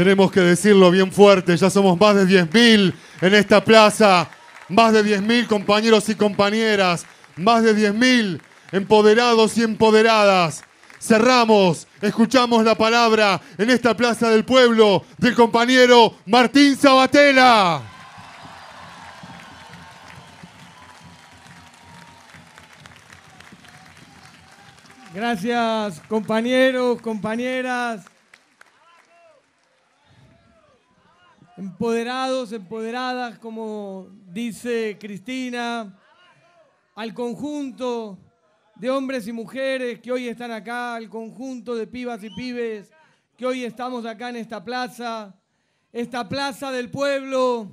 Tenemos que decirlo bien fuerte, ya somos más de 10.000 en esta plaza, más de 10.000 compañeros y compañeras, más de 10.000 empoderados y empoderadas. Cerramos, escuchamos la palabra en esta plaza del pueblo del compañero Martín Sabatella. Gracias compañeros, compañeras. empoderados, empoderadas, como dice Cristina, al conjunto de hombres y mujeres que hoy están acá, al conjunto de pibas y pibes que hoy estamos acá en esta plaza, esta plaza del pueblo,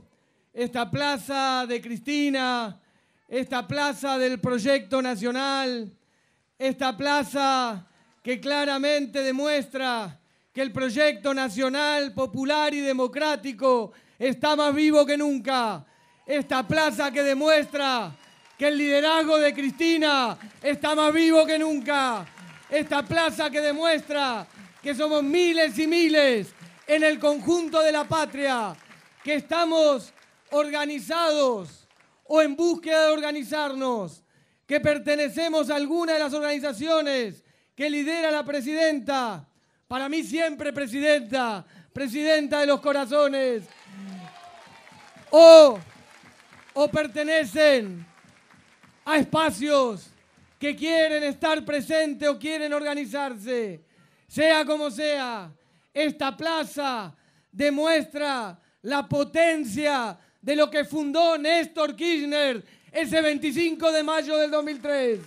esta plaza de Cristina, esta plaza del proyecto nacional, esta plaza que claramente demuestra que el proyecto nacional, popular y democrático está más vivo que nunca. Esta plaza que demuestra que el liderazgo de Cristina está más vivo que nunca. Esta plaza que demuestra que somos miles y miles en el conjunto de la patria, que estamos organizados o en búsqueda de organizarnos, que pertenecemos a alguna de las organizaciones que lidera la presidenta para mí siempre, presidenta, presidenta de los corazones. O, o pertenecen a espacios que quieren estar presentes o quieren organizarse. Sea como sea, esta plaza demuestra la potencia de lo que fundó Néstor Kirchner ese 25 de mayo del 2003.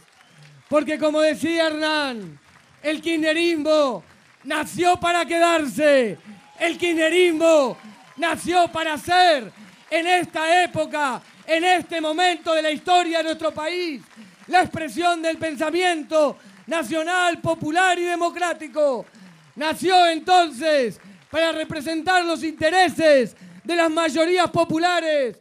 Porque como decía Hernán, el kirchnerismo nació para quedarse. El kirchnerismo nació para ser en esta época, en este momento de la historia de nuestro país, la expresión del pensamiento nacional, popular y democrático. Nació entonces para representar los intereses de las mayorías populares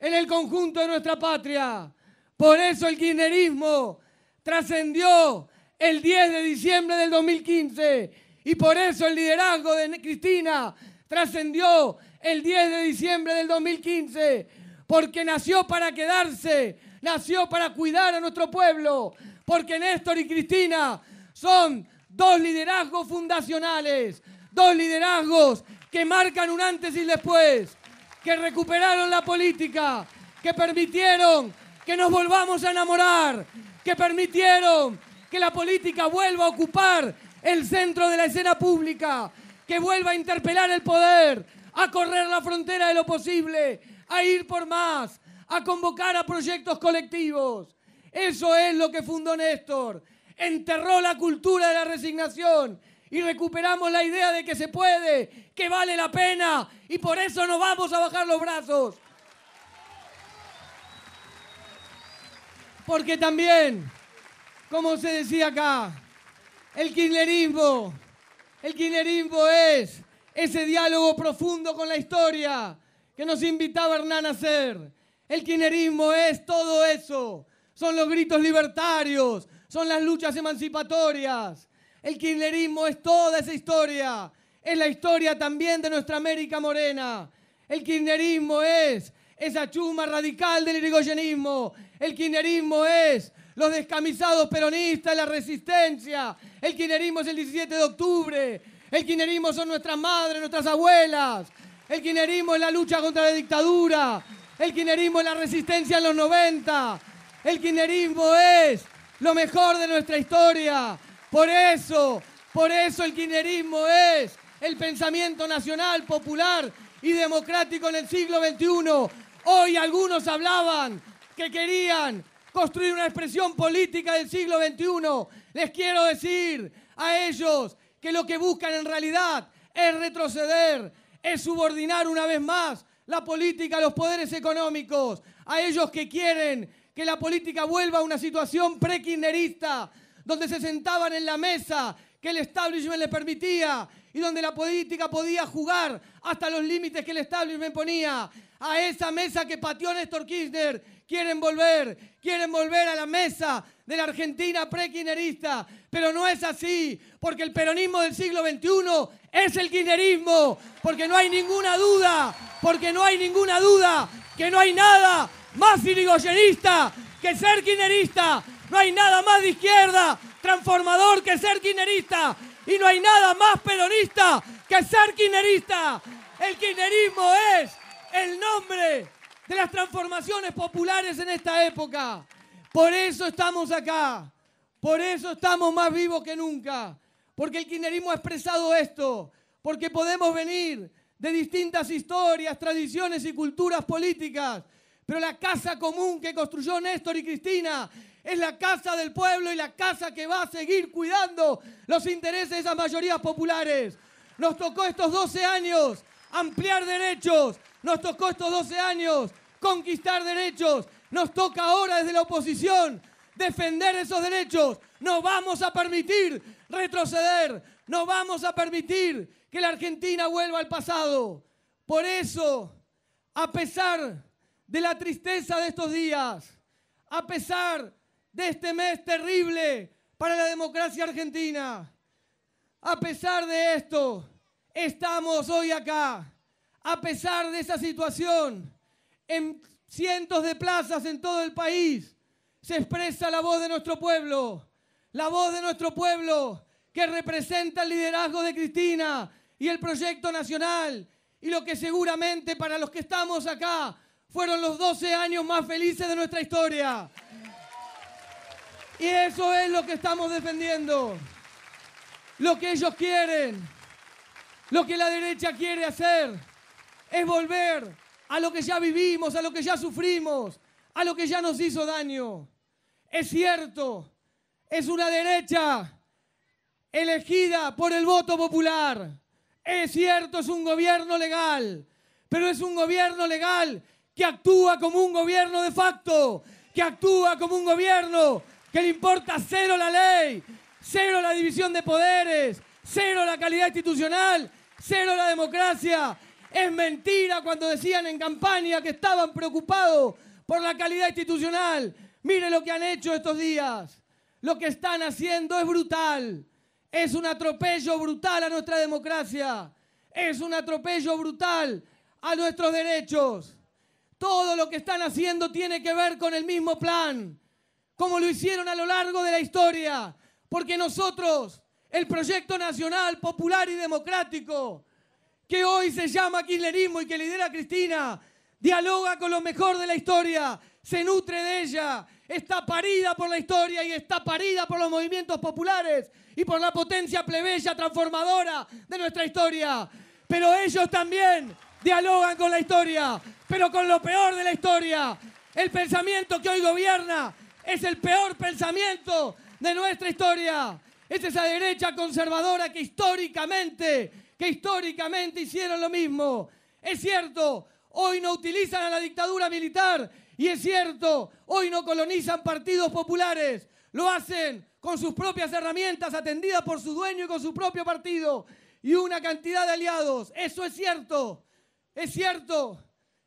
en el conjunto de nuestra patria. Por eso el kirchnerismo trascendió el 10 de diciembre del 2015 y por eso el liderazgo de Cristina trascendió el 10 de diciembre del 2015, porque nació para quedarse, nació para cuidar a nuestro pueblo, porque Néstor y Cristina son dos liderazgos fundacionales, dos liderazgos que marcan un antes y después, que recuperaron la política, que permitieron que nos volvamos a enamorar, que permitieron que la política vuelva a ocupar el centro de la escena pública, que vuelva a interpelar el poder, a correr la frontera de lo posible, a ir por más, a convocar a proyectos colectivos. Eso es lo que fundó Néstor. Enterró la cultura de la resignación y recuperamos la idea de que se puede, que vale la pena y por eso no vamos a bajar los brazos. Porque también, como se decía acá, el kirchnerismo. El kirchnerismo es ese diálogo profundo con la historia que nos invitaba Hernán a hacer. El kirchnerismo es todo eso. Son los gritos libertarios, son las luchas emancipatorias. El kirchnerismo es toda esa historia. Es la historia también de nuestra América morena. El kirchnerismo es esa chuma radical del irigoyenismo. El kirchnerismo es los descamisados peronistas, la resistencia. El kirchnerismo es el 17 de octubre. El kirchnerismo son nuestras madres, nuestras abuelas. El kirchnerismo es la lucha contra la dictadura. El kirchnerismo es la resistencia en los 90. El kirchnerismo es lo mejor de nuestra historia. Por eso, por eso el kirchnerismo es el pensamiento nacional, popular y democrático en el siglo XXI. Hoy algunos hablaban que querían construir una expresión política del siglo XXI. Les quiero decir a ellos que lo que buscan en realidad es retroceder, es subordinar una vez más la política a los poderes económicos, a ellos que quieren que la política vuelva a una situación pre donde se sentaban en la mesa que el establishment le permitía y donde la política podía jugar hasta los límites que el establishment ponía a esa mesa que pateó Néstor Kirchner. Quieren volver, quieren volver a la mesa de la Argentina pre pero no es así, porque el peronismo del siglo XXI es el kirchnerismo, porque no hay ninguna duda, porque no hay ninguna duda que no hay nada más filigoyenista que ser kirchnerista, no hay nada más de izquierda transformador que ser kirchnerista y no hay nada más peronista que ser kirchnerista. El kirchnerismo es el nombre de las transformaciones populares en esta época. Por eso estamos acá. Por eso estamos más vivos que nunca. Porque el kirchnerismo ha expresado esto. Porque podemos venir de distintas historias, tradiciones y culturas políticas. Pero la casa común que construyó Néstor y Cristina es la casa del pueblo y la casa que va a seguir cuidando los intereses de esas mayorías populares. Nos tocó estos 12 años ampliar derechos, nos tocó estos 12 años conquistar derechos, nos toca ahora desde la oposición defender esos derechos, no vamos a permitir retroceder, no vamos a permitir que la Argentina vuelva al pasado. Por eso, a pesar de la tristeza de estos días, a pesar de este mes terrible para la democracia argentina, a pesar de esto, estamos hoy acá a pesar de esa situación, en cientos de plazas en todo el país se expresa la voz de nuestro pueblo, la voz de nuestro pueblo que representa el liderazgo de Cristina y el proyecto nacional y lo que seguramente para los que estamos acá fueron los 12 años más felices de nuestra historia. Y eso es lo que estamos defendiendo, lo que ellos quieren, lo que la derecha quiere hacer es volver a lo que ya vivimos, a lo que ya sufrimos, a lo que ya nos hizo daño. Es cierto, es una derecha elegida por el voto popular. Es cierto, es un gobierno legal, pero es un gobierno legal que actúa como un gobierno de facto, que actúa como un gobierno que le importa cero la ley, cero la división de poderes, cero la calidad institucional, cero la democracia, es mentira cuando decían en campaña que estaban preocupados por la calidad institucional. Mire lo que han hecho estos días. Lo que están haciendo es brutal. Es un atropello brutal a nuestra democracia. Es un atropello brutal a nuestros derechos. Todo lo que están haciendo tiene que ver con el mismo plan, como lo hicieron a lo largo de la historia. Porque nosotros, el proyecto nacional, popular y democrático, que hoy se llama Kirchnerismo y que lidera Cristina, dialoga con lo mejor de la historia, se nutre de ella, está parida por la historia y está parida por los movimientos populares y por la potencia plebeya transformadora de nuestra historia. Pero ellos también dialogan con la historia, pero con lo peor de la historia. El pensamiento que hoy gobierna es el peor pensamiento de nuestra historia. Es esa derecha conservadora que históricamente que históricamente hicieron lo mismo. Es cierto, hoy no utilizan a la dictadura militar y es cierto, hoy no colonizan partidos populares. Lo hacen con sus propias herramientas, atendidas por su dueño y con su propio partido y una cantidad de aliados. Eso es cierto, es cierto,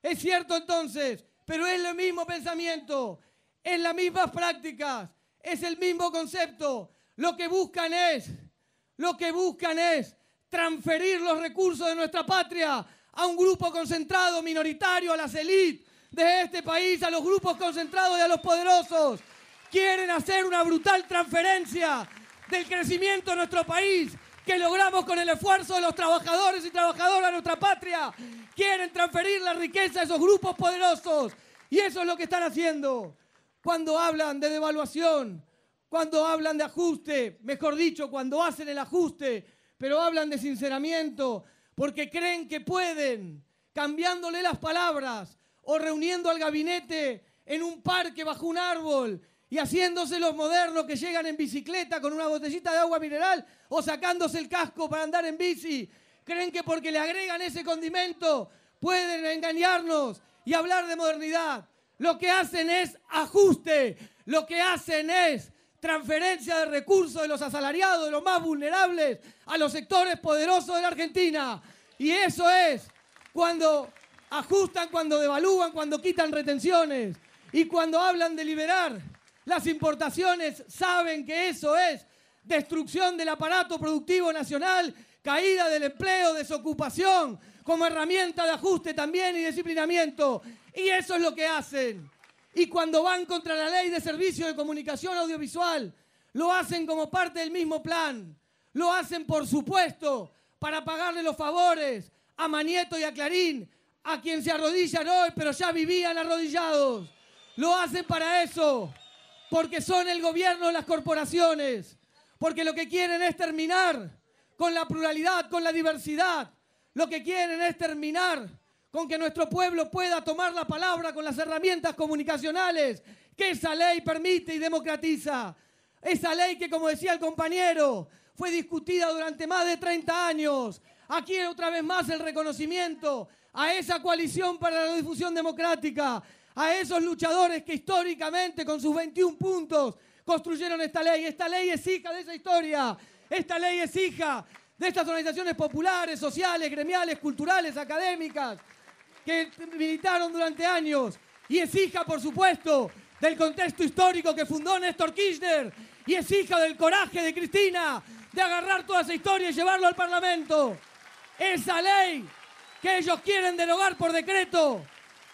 es cierto entonces, pero es el mismo pensamiento, es las mismas prácticas, es el mismo concepto. Lo que buscan es, lo que buscan es transferir los recursos de nuestra patria a un grupo concentrado minoritario, a las élites de este país, a los grupos concentrados y a los poderosos. Quieren hacer una brutal transferencia del crecimiento de nuestro país que logramos con el esfuerzo de los trabajadores y trabajadoras de nuestra patria. Quieren transferir la riqueza a esos grupos poderosos. Y eso es lo que están haciendo. Cuando hablan de devaluación, cuando hablan de ajuste, mejor dicho, cuando hacen el ajuste pero hablan de sinceramiento porque creen que pueden, cambiándole las palabras o reuniendo al gabinete en un parque bajo un árbol y haciéndose los modernos que llegan en bicicleta con una botellita de agua mineral o sacándose el casco para andar en bici. Creen que porque le agregan ese condimento pueden engañarnos y hablar de modernidad. Lo que hacen es ajuste, lo que hacen es transferencia de recursos de los asalariados, de los más vulnerables, a los sectores poderosos de la Argentina. Y eso es cuando ajustan, cuando devalúan, cuando quitan retenciones y cuando hablan de liberar las importaciones, saben que eso es destrucción del aparato productivo nacional, caída del empleo, desocupación, como herramienta de ajuste también y disciplinamiento. Y eso es lo que hacen y cuando van contra la ley de servicio de comunicación audiovisual, lo hacen como parte del mismo plan. Lo hacen, por supuesto, para pagarle los favores a Manieto y a Clarín, a quien se arrodillan hoy, pero ya vivían arrodillados. Lo hacen para eso, porque son el gobierno de las corporaciones, porque lo que quieren es terminar con la pluralidad, con la diversidad. Lo que quieren es terminar con que nuestro pueblo pueda tomar la palabra con las herramientas comunicacionales que esa ley permite y democratiza. Esa ley que, como decía el compañero, fue discutida durante más de 30 años. Aquí otra vez más el reconocimiento a esa coalición para la difusión democrática, a esos luchadores que históricamente con sus 21 puntos construyeron esta ley. Esta ley es hija de esa historia. Esta ley es hija de estas organizaciones populares, sociales, gremiales, culturales, académicas, que militaron durante años. Y es hija, por supuesto, del contexto histórico que fundó Néstor Kirchner. Y es hija del coraje de Cristina de agarrar toda esa historia y llevarlo al Parlamento. Esa ley que ellos quieren derogar por decreto,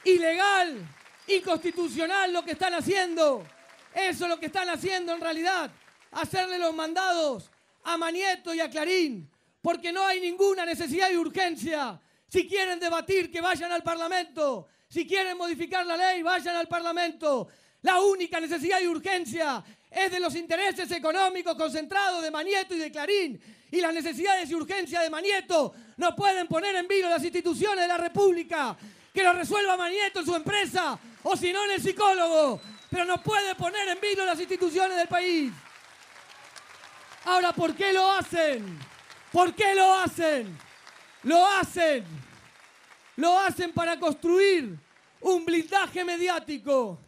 ilegal, y constitucional lo que están haciendo. Eso es lo que están haciendo en realidad, hacerle los mandados a Manieto y a Clarín, porque no hay ninguna necesidad y urgencia si quieren debatir, que vayan al Parlamento. Si quieren modificar la ley, vayan al Parlamento. La única necesidad y urgencia es de los intereses económicos concentrados de Manieto y de Clarín. Y las necesidades y urgencias de Manieto no pueden poner en vilo las instituciones de la República. Que lo resuelva Manieto en su empresa o si no en el psicólogo. Pero no puede poner en vilo las instituciones del país. Ahora, ¿por qué lo hacen? ¿Por qué lo hacen? Lo hacen. Lo hacen para construir un blindaje mediático.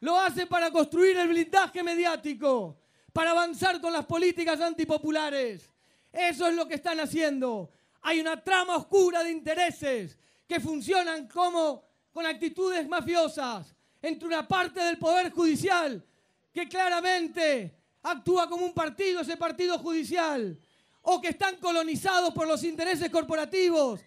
Lo hacen para construir el blindaje mediático. Para avanzar con las políticas antipopulares. Eso es lo que están haciendo. Hay una trama oscura de intereses que funcionan como con actitudes mafiosas entre una parte del Poder Judicial que claramente actúa como un partido, ese partido judicial, o que están colonizados por los intereses corporativos,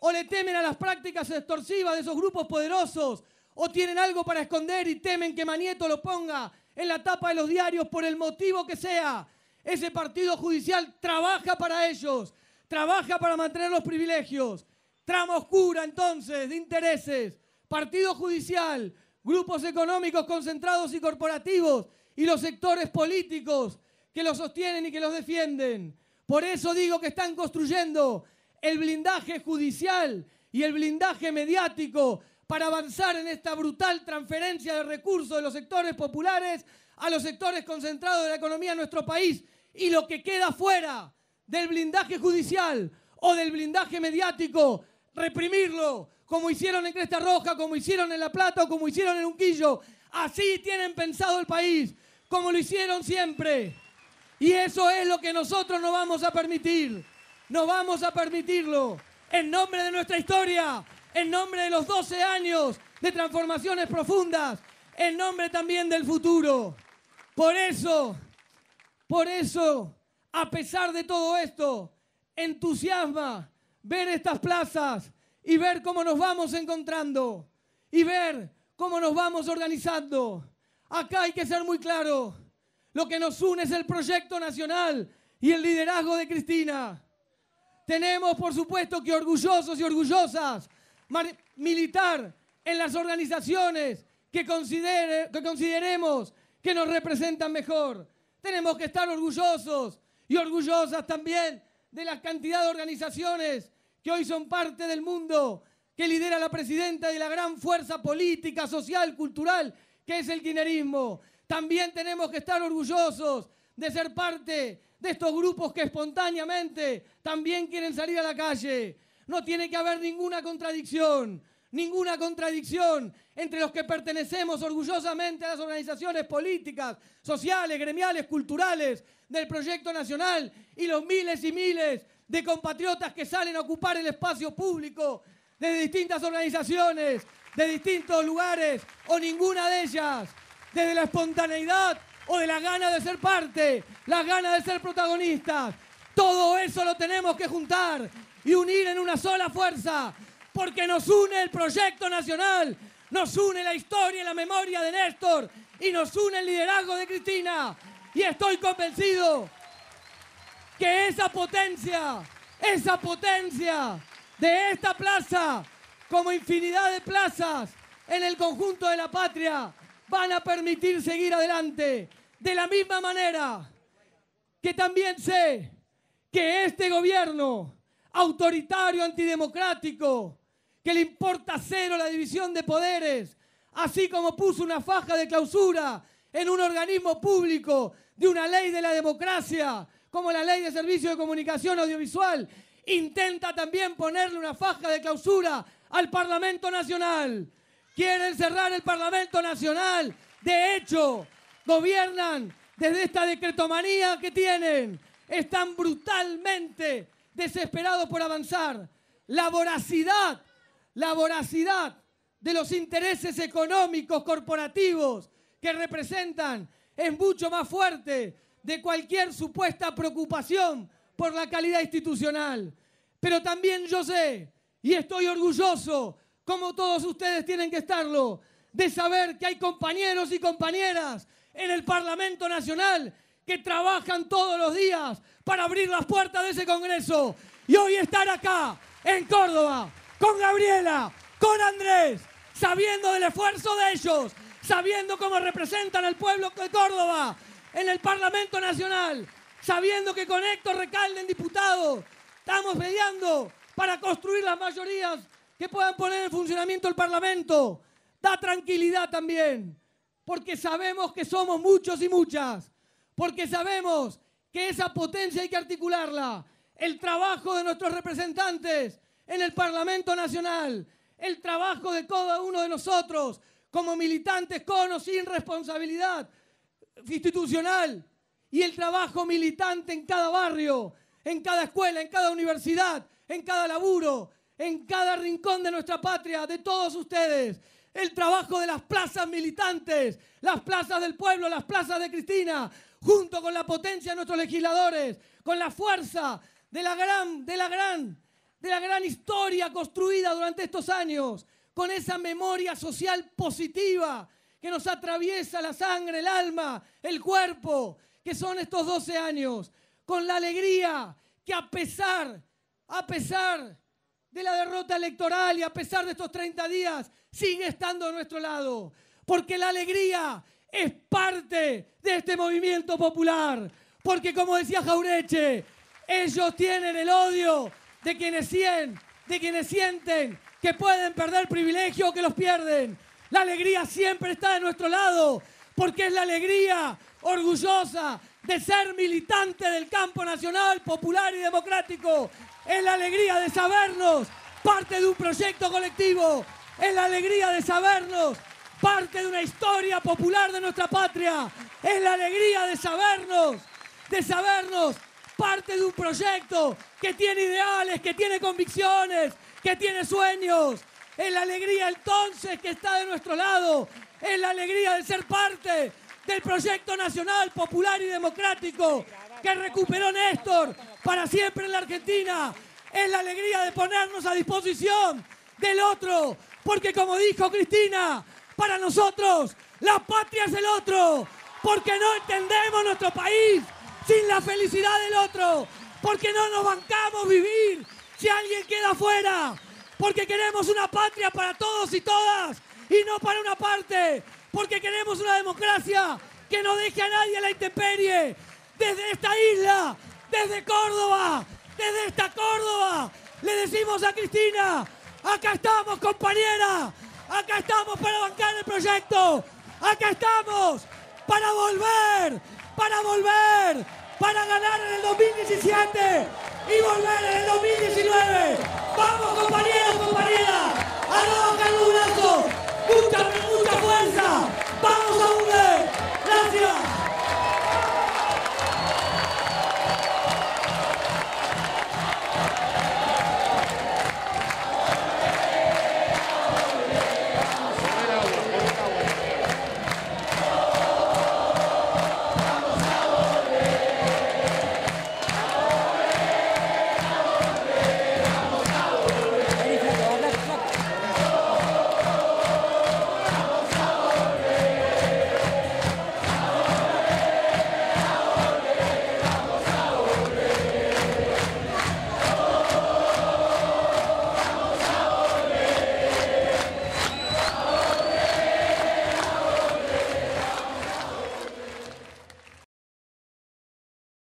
o le temen a las prácticas extorsivas de esos grupos poderosos, o tienen algo para esconder y temen que Manieto lo ponga en la tapa de los diarios por el motivo que sea. Ese partido judicial trabaja para ellos, trabaja para mantener los privilegios. Trama oscura entonces de intereses, partido judicial, grupos económicos concentrados y corporativos y los sectores políticos que los sostienen y que los defienden. Por eso digo que están construyendo el blindaje judicial y el blindaje mediático para avanzar en esta brutal transferencia de recursos de los sectores populares a los sectores concentrados de la economía de nuestro país. Y lo que queda fuera del blindaje judicial o del blindaje mediático, reprimirlo, como hicieron en Cresta Roja, como hicieron en La Plata o como hicieron en Unquillo. Así tienen pensado el país, como lo hicieron siempre. Y eso es lo que nosotros no vamos a permitir. No vamos a permitirlo. En nombre de nuestra historia, en nombre de los 12 años de transformaciones profundas, en nombre también del futuro. Por eso, por eso, a pesar de todo esto, entusiasma ver estas plazas y ver cómo nos vamos encontrando y ver cómo nos vamos organizando. Acá hay que ser muy claro. Lo que nos une es el proyecto nacional y el liderazgo de Cristina. Tenemos, por supuesto, que orgullosos y orgullosas militar en las organizaciones que, consideremos que nos representan mejor. Tenemos que estar orgullosos y orgullosas también de la cantidad de organizaciones que hoy son parte del mundo, que lidera la presidenta de la gran fuerza política, social, cultural, que es el kirchnerismo. También tenemos que estar orgullosos de ser parte de estos grupos que espontáneamente también quieren salir a la calle. No tiene que haber ninguna contradicción, ninguna contradicción entre los que pertenecemos orgullosamente a las organizaciones políticas, sociales, gremiales, culturales del proyecto nacional y los miles y miles de compatriotas que salen a ocupar el espacio público de distintas organizaciones, de distintos lugares o ninguna de ellas desde la espontaneidad o de la gana de ser parte, la gana de ser protagonistas. Todo eso lo tenemos que juntar y unir en una sola fuerza, porque nos une el proyecto nacional, nos une la historia y la memoria de Néstor y nos une el liderazgo de Cristina. Y estoy convencido que esa potencia, esa potencia de esta plaza, como infinidad de plazas en el conjunto de la patria, van a permitir seguir adelante. De la misma manera que también sé que este gobierno autoritario, antidemocrático, que le importa cero la división de poderes, así como puso una faja de clausura en un organismo público de una ley de la democracia, como la ley de servicio de comunicación audiovisual, intenta también ponerle una faja de clausura al Parlamento Nacional. Quieren cerrar el Parlamento Nacional. De hecho, gobiernan desde esta decretomanía que tienen. Están brutalmente desesperados por avanzar. La voracidad, la voracidad de los intereses económicos corporativos que representan es mucho más fuerte de cualquier supuesta preocupación por la calidad institucional. Pero también yo sé y estoy orgulloso como todos ustedes tienen que estarlo, de saber que hay compañeros y compañeras en el Parlamento Nacional que trabajan todos los días para abrir las puertas de ese Congreso. Y hoy estar acá, en Córdoba, con Gabriela, con Andrés, sabiendo del esfuerzo de ellos, sabiendo cómo representan al pueblo de Córdoba en el Parlamento Nacional, sabiendo que con Héctor Recalde diputado estamos peleando para construir las mayorías que puedan poner en funcionamiento el Parlamento. Da tranquilidad también, porque sabemos que somos muchos y muchas, porque sabemos que esa potencia hay que articularla. El trabajo de nuestros representantes en el Parlamento Nacional, el trabajo de cada uno de nosotros como militantes con o sin responsabilidad institucional y el trabajo militante en cada barrio, en cada escuela, en cada universidad, en cada laburo, en cada rincón de nuestra patria, de todos ustedes. El trabajo de las plazas militantes, las plazas del pueblo, las plazas de Cristina, junto con la potencia de nuestros legisladores, con la fuerza de la gran, de la gran, de la gran historia construida durante estos años, con esa memoria social positiva que nos atraviesa la sangre, el alma, el cuerpo, que son estos 12 años, con la alegría que a pesar, a pesar de la derrota electoral y a pesar de estos 30 días, sigue estando a nuestro lado. Porque la alegría es parte de este movimiento popular. Porque como decía Jaureche, ellos tienen el odio de quienes, de quienes sienten que pueden perder privilegio o que los pierden. La alegría siempre está de nuestro lado, porque es la alegría orgullosa de ser militante del campo nacional, popular y democrático, es la alegría de sabernos parte de un proyecto colectivo, es la alegría de sabernos parte de una historia popular de nuestra patria, es la alegría de sabernos, de sabernos parte de un proyecto que tiene ideales, que tiene convicciones, que tiene sueños, es la alegría entonces que está de nuestro lado, es la alegría de ser parte del proyecto nacional, popular y democrático que recuperó Néstor para siempre en la Argentina es la alegría de ponernos a disposición del otro, porque como dijo Cristina, para nosotros la patria es el otro, porque no entendemos nuestro país sin la felicidad del otro, porque no nos bancamos vivir si alguien queda afuera, porque queremos una patria para todos y todas y no para una parte, porque queremos una democracia que no deje a nadie a la intemperie, desde esta isla, desde Córdoba, desde esta Córdoba, le decimos a Cristina, acá estamos compañera, acá estamos para bancar el proyecto, acá estamos para volver, para volver, para ganar en el 2017 y volver en el 2019. Vamos compañeros, compañeras, a los brazo, mucha, mucha fuerza, vamos a volver, gracias.